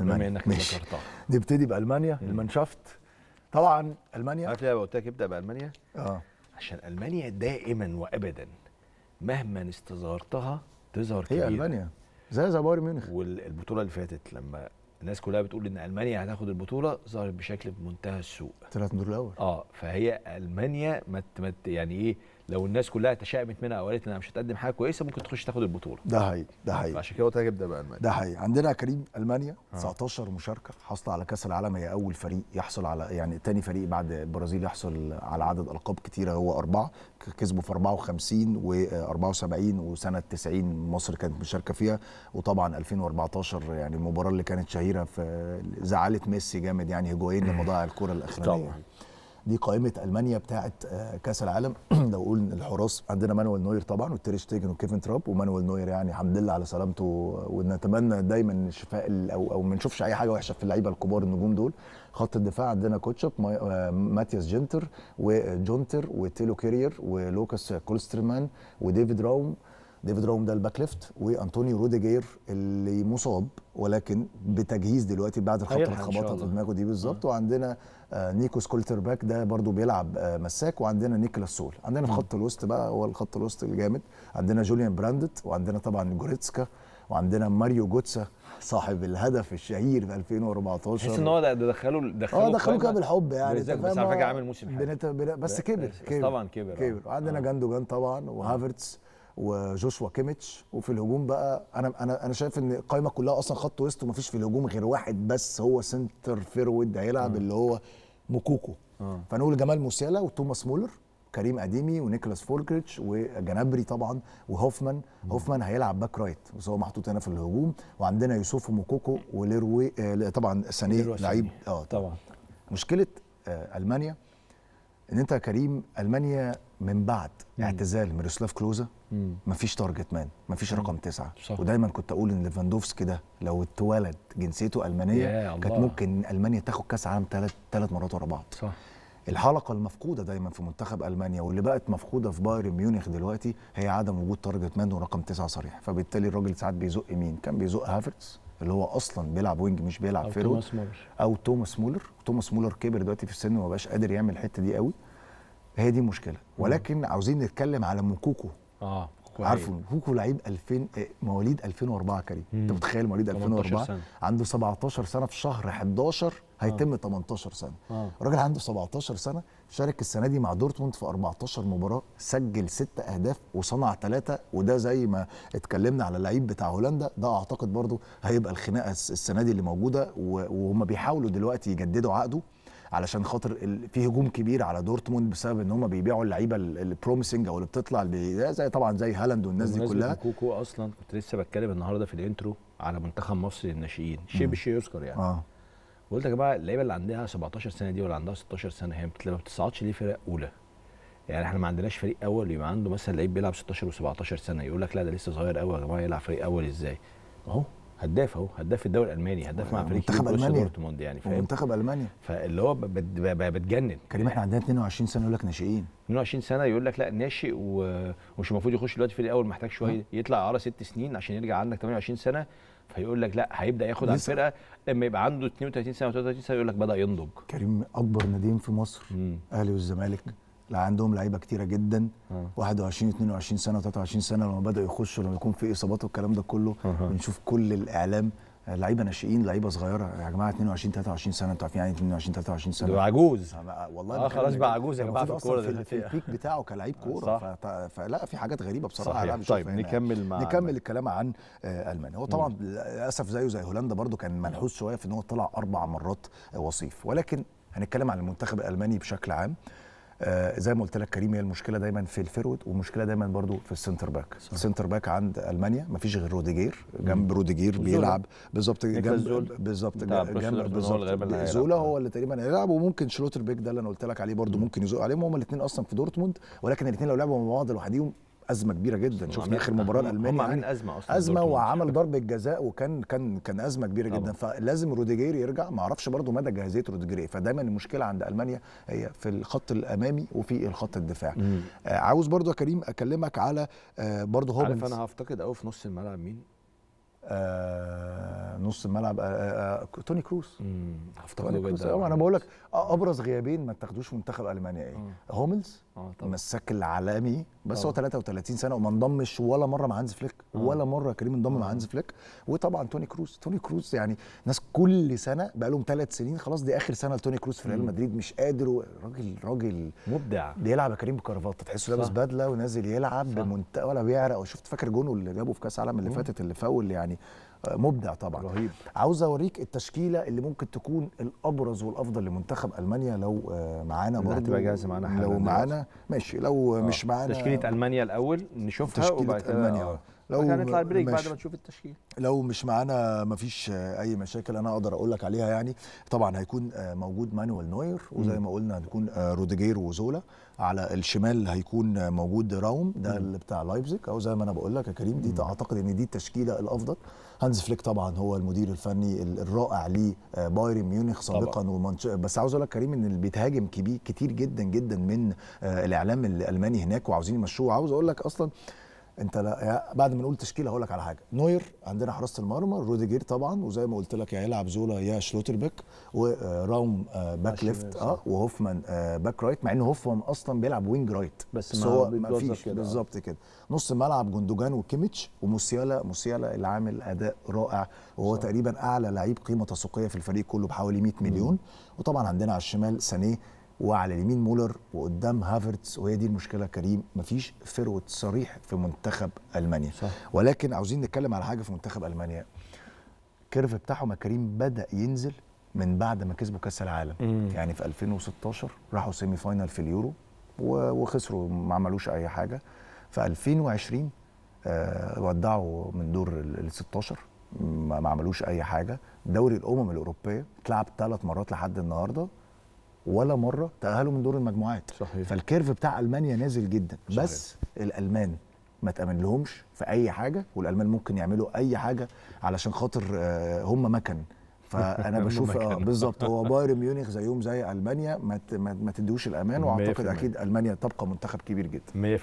المانيا بما انك ماشي نبتدي بالمانيا المانشافت طبعا المانيا عارف ليه قلت لك ابدا بالمانيا؟ اه عشان المانيا دائما وابدا مهما استظهرتها تظهر كبير هي المانيا زي زي بايرن ميونخ والبطوله اللي فاتت لما الناس كلها بتقول ان المانيا هتاخد البطوله ظهرت بشكل بمنتهى السوء طلعت من الدور الاول اه فهي المانيا مت مت يعني ايه لو الناس كلها تشائمت منها او قالت انا مش هتقدم حاجه كويسه ممكن تخش تاخد البطوله ده حقيقي ده حقيقي عشان كده قلت هجيب ده بقى المانيا ده حقيقي عندنا كريم المانيا آه. 19 مشاركه حصل على كاس العالم هي اول فريق يحصل على يعني ثاني فريق بعد البرازيل يحصل على عدد القاب كتيره هو اربعه كسبوا في 54 و74 آه، وسنه 90 مصر كانت مشاركه فيها وطبعا 2014 يعني المباراه اللي كانت شهيره في زعلت ميسي جامد يعني هجوين لما ضاع الكره الاخرانيه طبعا دي قائمه المانيا بتاعه آه، كاس العالم لو قلنا الحراس عندنا مانويل نوير طبعا وتيريش تيجن وكيفن تراب ومانويل نوير يعني الحمد لله على سلامته ونتمنى دايما الشفاء او او ما نشوفش اي حاجه وحشه في اللعيبه الكبار النجوم دول خط الدفاع عندنا كوتشاب آه، ماتياس جنتر وجونتر وتيلو كيرير ولوكاس كولسترمان وديفيد راوم ديفيد روم ده الباك ليفت وانطونيو روديجير اللي مصاب ولكن بتجهيز دلوقتي بعد الخبطه اللي خبطها في دماغه دي بالظبط وعندنا آه، نيكو سكولتر باك ده برضو بيلعب آه، مساك وعندنا نيكلاس سول عندنا في خط الوسط بقى هو الخط الوسط الجامد عندنا جوليان براندت وعندنا طبعا جوريتسكا وعندنا ماريو جوتسا صاحب الهدف الشهير في 2014 تحس ان هو دخلوا دخله اه دخلوه كده بالحب يعني بس على فكره آه، عامل موسم حلو بس كبر كبر طبعا كبر كبر وعندنا آه. جاندوجان طبعا وهافرتس وجوشوا كيميتش وفي الهجوم بقى انا انا انا شايف ان القايمه كلها اصلا خط وسط ومفيش في الهجوم غير واحد بس هو سنتر فيرود هيلعب اللي هو موكوكو آه. فنقول جمال موسيالا وتوماس مولر كريم اديمي ونيكلاس فولكريتش وجنابري طبعا وهوفمان هوفمان هيلعب باك رايت بس هو محطوط هنا في الهجوم وعندنا يوسف وموكوكو وليروي آه، طبعا سانيه لعيب اه طبعا مشكله آه، المانيا ان انت يا كريم المانيا من بعد مم. اعتزال ميروسلاف كلوزا مم. مفيش تارجت مان مفيش رقم تسعه صح. ودايما كنت اقول ان ليفاندوفسكي ده لو اتولد جنسيته المانيه كانت ممكن المانيا تاخد كاس عالم ثلاث ثلاث مرات ورا بعض صح الحلقه المفقوده دايما في منتخب المانيا واللي بقت مفقوده في بايرن ميونخ دلوقتي هي عدم وجود تارجت مان ورقم تسعه صريح فبالتالي الراجل ساعات بيزق مين؟ كان بيزق هافرتس اللي هو اصلا بيلعب وينج مش بيلعب أو فيرود توماس مولر. او توماس مولر توماس مولر كبر دلوقتي في السن ومبقاش قادر يعمل الحته دي قوي هي دي المشكله ولكن عاوزين نتكلم على موكوكو اه عارفه كوكو لعيب 2000 مواليد 2004 كريم مم. انت متخيل مواليد 2004 سنة. عنده 17 سنه في شهر 11 هيتم آه. 18 سنه آه. الراجل عنده 17 سنه شارك السنه دي مع دورتموند في 14 مباراه سجل 6 اهداف وصنع 3 وده زي ما اتكلمنا على اللعيب بتاع هولندا ده اعتقد برضه هيبقى الخناقه السنه دي اللي موجوده وهم بيحاولوا دلوقتي يجددوا عقده علشان خاطر في هجوم كبير على دورتموند بسبب ان هم بيبيعوا اللعيبه البروميسنج او اللي بتطلع زي طبعا زي هالاند والناس دي كلها كوكو اصلا كنت لسه بتكلم النهارده في الانترو على منتخب مصر للناشئين شيء بالشيء يذكر يعني آه. وقلت يا جماعه اللعيبه اللي عندها 17 سنه دي ولا عندها 16 سنه هي ما بتصعدش ليه فرق اولى يعني احنا ما عندناش فريق اول يبقى عنده مثلا لعيب بيلعب 16 و17 سنه يقول لك لا ده لسه صغير قوي يا جماعه يلعب فريق اول ازاي اهو هداف اهو هداف الدوري الالماني هداف مع فريق منتخب المانيا دورتموند يعني فاهم منتخب المانيا فاللي هو بتجنن كريم احنا عندنا 22 سنه يقول لك ناشئين 22 سنه يقول لك لا ناشئ ومش المفروض يخش دلوقتي في الاول محتاج شويه اه. يطلع على ست سنين عشان يرجع عندك 28 سنه فيقول لك لا هيبدا ياخد على الفرقه لما يبقى عنده 32 سنه و33 سنه يقول لك بدا ينضج كريم اكبر ناديين في مصر الاهلي والزمالك لا عندهم لعيبه كتيره جدا أه. 21 22 سنه و23 سنه لما بداوا يخشوا لما يكون في اصابات والكلام ده كله أه. بنشوف كل الاعلام لعيبه ناشئين لعيبه صغيره يا جماعه 22 23 سنه انتوا عارفين يعني 22 إيه 23 سنه ده عجوز آه، والله اه خلاص بقى يعني عجوز يا جماعه في الكوره في, في البيك بتاعه كلعيب آه، كوره فلا في حاجات غريبه بصراحه صحيح. طيب نكمل مع نكمل الكلام عن آه، المانيا هو طبعا للاسف زيه زي هولندا برده كان منحوس شويه في ان هو طلع اربع مرات وصيف ولكن هنتكلم عن المنتخب الالماني بشكل عام آه، زي ما قلت لك كريم هي المشكله دايما في الفيرود والمشكله دايما برضو في السنتر باك صح. السنتر باك عند المانيا ما فيش غير روديجير جنب روديجير بيلعب بالظبط جنب بالظبط جنب بالظبط زولا هو اللي تقريبا هيلعب وممكن شلوتر بيك ده اللي انا قلت لك عليه برضو ممكن يزق عليهم هما الاثنين اصلا في دورتموند ولكن الاثنين لو لعبوا مع بعض لوحديهم ازمه كبيره جدا شفنا اخر مباراه الالماني هم عاملين يعني ازمه اصلا ازمه وعمل ضربه جزاء وكان كان كان ازمه كبيره طبعا. جدا فلازم روديجير يرجع ما اعرفش برده مدى جاهزيه روديجير فدايما المشكله عند المانيا هي في الخط الامامي وفي الخط الدفاعي آه عاوز برده يا كريم اكلمك على آه برضه هوبنز عارف انا هفتقد قوي في نص الملعب مين آه نص الملعب آه آه, آه، توني كروس توني كروس أوه أه، انا بقول لك ابرز غيابين ما تاخدوش منتخب المانيا ايه هوملز آه، مساك العالمي بس هو 33 سنه وما انضمش ولا مره مع هانز فليك ولا مره كريم انضم مع هانز فليك وطبعا توني كروس توني كروز يعني ناس كل سنه بقى لهم ثلاث سنين خلاص دي اخر سنه لتوني كروز في ريال مدريد مش قادر راجل راجل مبدع بيلعب يا كريم بكرافات تحسه لابس بدله ونازل يلعب بمنتهى ولا بيعرق وشفت فاكر جونه اللي جابه في كاس العالم اللي فاتت اللي فاول يعني يعني آه، مبدع طبعا رهيب عاوز اوريك التشكيله اللي ممكن تكون الابرز والافضل لمنتخب المانيا لو آه، معانا برضه هتبقى جاهزه معانا لو معانا ماشي لو آه. مش معانا تشكيله المانيا الاول نشوفها تشكيله المانيا آه. لو هنطلع البريك بعد ما تشوف التشكيل لو مش معانا مفيش اي مشاكل انا اقدر اقول لك عليها يعني طبعا هيكون آه، موجود مانويل نوير وزي ما قلنا هتكون آه، روديجير وزولا على الشمال هيكون موجود راوم ده اللي بتاع لايبزيج او زي ما انا بقول لك يا كريم دي اعتقد ان دي التشكيله الافضل هانز فليك طبعا هو المدير الفني الرائع لبايرن آه، ميونخ سابقا ومنش... بس عاوز اقول لك كريم ان اللي بيتهاجم كبير كتير جدا جدا من الاعلام الالماني هناك وعاوزين يمشوه عاوز اقول لك اصلا انت لا بعد ما نقول تشكيله هقول لك على حاجه نوير عندنا حراسه المرمى روديجير طبعا وزي ما قلت لك هيلعب زولا يا شلوتربيك وراوم آه، آه، باك ليفت اه وهوفمان آه، باك رايت مع ان هوفمان اصلا بيلعب وينج رايت بس, بس هو ما فيش بالظبط كده نص الملعب جندوجان وكيميتش وموسيالا موسيالا اللي عامل اداء رائع وهو صح. تقريبا اعلى لعيب قيمه تسويقيه في الفريق كله بحوالي 100 مليون م. وطبعا عندنا على الشمال سانيه وعلى اليمين مولر وقدام هافرتس وهي دي المشكله كريم مفيش فروت صريح في منتخب المانيا صح. ولكن عاوزين نتكلم على حاجه في منتخب المانيا الكيرف بتاعهم كريم بدا ينزل من بعد ما كسبوا كاس العالم مم. يعني في 2016 راحوا سيمي فاينل في اليورو وخسروا ما عملوش اي حاجه في 2020 آه ودعوا من دور ال 16 ما عملوش اي حاجه دوري الامم الاوروبيه اتلعب ثلاث مرات لحد النهارده ولا مره تاهلوا من دور المجموعات صحيح. فالكيرف بتاع المانيا نازل جدا صحيح. بس الالمان ما تأمن لهمش في اي حاجه والالمان ممكن يعملوا اي حاجه علشان خاطر آه، هم مكن فانا بشوف اه بالظبط هو بايرن ميونخ زيهم زي المانيا ما تديهوش تدوش الامان واعتقد اكيد المانيا تبقى منتخب كبير جدا